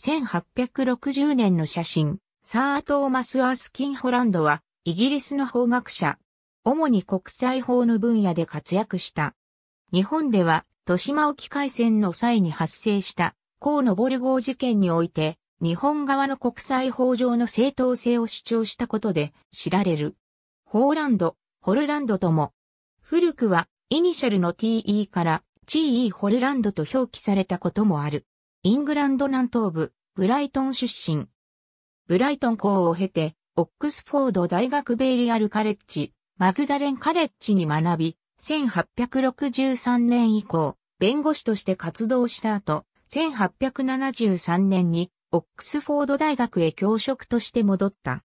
1860年の写真、サー・トーマス・アースキン・ホランドは、イギリスの法学者。主に国際法の分野で活躍した。日本では、豊島沖海戦の際に発生した、河野ボルゴー事件において、日本側の国際法上の正当性を主張したことで知られる。ホーランド、ホルランドとも。古くは、イニシャルの TE から g e ホルランドと表記されたこともある。イングランド南東部、ブライトン出身。ブライトン校を経て、オックスフォード大学ベイリアルカレッジ、マグダレンカレッジに学び、1863年以降、弁護士として活動した後、1873年にオックスフォード大学へ教職として戻った。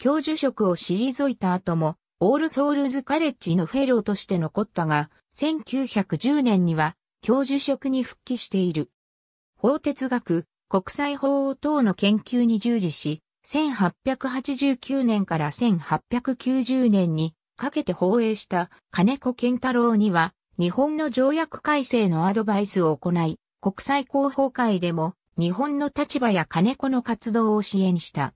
教授職を退いた後も、オールソールズカレッジのフェローとして残ったが、1910年には教授職に復帰している。法哲学、国際法等の研究に従事し、1889年から1890年にかけて放映した金子健太郎には、日本の条約改正のアドバイスを行い、国際広報会でも日本の立場や金子の活動を支援した。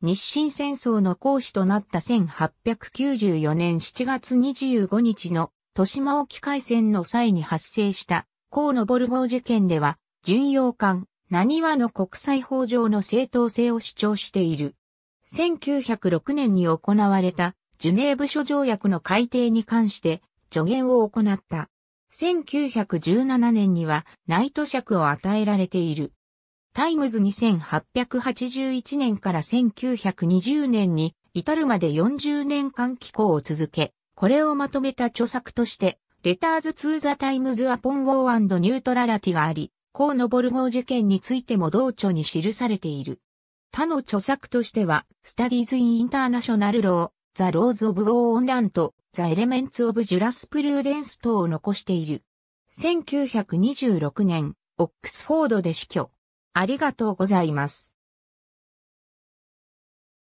日清戦争の講師となった1894年7月25日の豊島沖海戦の際に発生した河野ボルゴー事件では巡洋艦、何話の国際法上の正当性を主張している。1906年に行われたジュネーブ諸条約の改定に関して助言を行った。1917年にはナイト尺を与えられている。タイムズ2881年から1920年に至るまで40年間寄稿を続け、これをまとめた著作として、レターズ・ツー・ザ・タイムズ・アポン・ウォー・アンド・ニュートララティがあり、河野ボルゴー事件についても同著に記されている。他の著作としては、Studies in International Law, The Laws of War on Land と The Elements of Jurisprudence 等を残している。1926年、オックスフォードで死去。ありがとうございます。